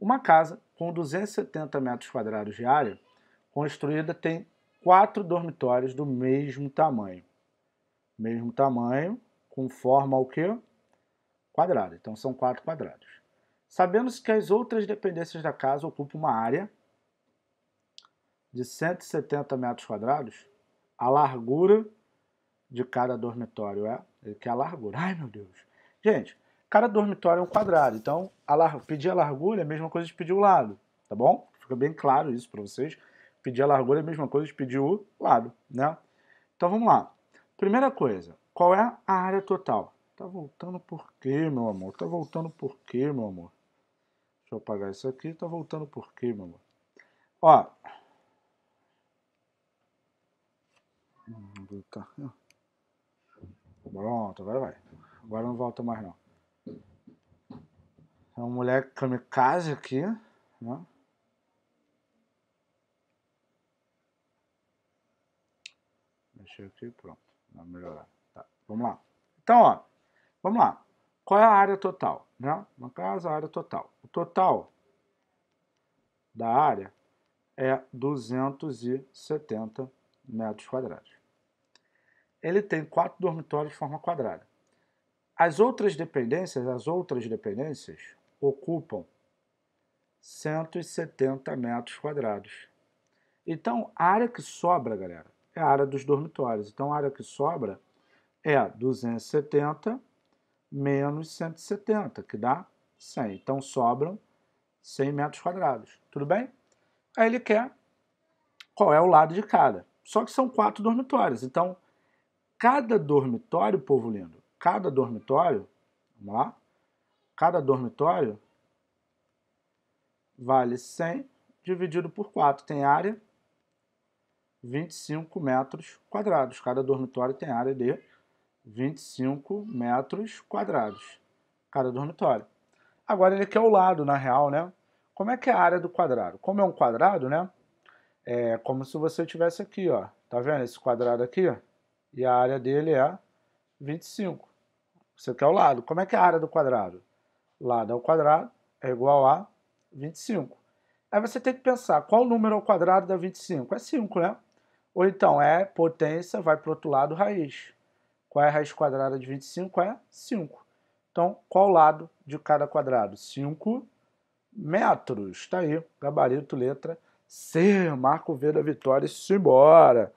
Uma casa com 270 metros quadrados de área construída tem quatro dormitórios do mesmo tamanho. Mesmo tamanho, com forma ao quê? Quadrada. Então são quatro quadrados. Sabendo-se que as outras dependências da casa ocupam uma área de 170 metros quadrados, a largura de cada dormitório é, é que é a largura. Ai, meu Deus. Gente, Cada dormitório é um quadrado, então a lar... pedir a largura é a mesma coisa de pedir o lado, tá bom? Fica bem claro isso para vocês. Pedir a largura é a mesma coisa de pedir o lado, né? Então vamos lá. Primeira coisa, qual é a área total? Tá voltando por quê, meu amor? Tá voltando por quê, meu amor? Deixa eu apagar isso aqui. Tá voltando por quê, meu amor? Ó. Hum, Pronto, agora vai. Agora não volta mais não. É uma mulher kamikaze aqui, né? Mexer aqui, pronto. Vai melhorar. Tá, vamos lá. Então, ó, vamos lá. Qual é a área total? Né? No caso, a área total. O total da área é 270 metros quadrados. Ele tem quatro dormitórios de forma quadrada. As outras dependências, as outras dependências, ocupam 170 metros quadrados. Então, a área que sobra, galera, é a área dos dormitórios. Então, a área que sobra é 270 menos 170, que dá 100. Então, sobram 100 metros quadrados, tudo bem? Aí ele quer qual é o lado de cada. Só que são quatro dormitórios. Então, cada dormitório, povo lindo, cada dormitório, vamos lá, Cada dormitório vale 100 dividido por 4. Tem área 25 metros quadrados. Cada dormitório tem área de 25 metros quadrados. Cada dormitório. Agora ele quer o lado, na real, né? Como é que é a área do quadrado? Como é um quadrado, né? É como se você tivesse aqui, ó. Tá vendo esse quadrado aqui? E a área dele é 25. Você quer o lado. Como é que é a área do quadrado? lado ao quadrado é igual a 25. Aí você tem que pensar, qual o número ao quadrado dá 25? É 5, né? Ou então é potência, vai para o outro lado, raiz. Qual é a raiz quadrada de 25? É 5. Então, qual o lado de cada quadrado? 5 metros. Está aí, gabarito, letra C. Marco V da vitória e se embora.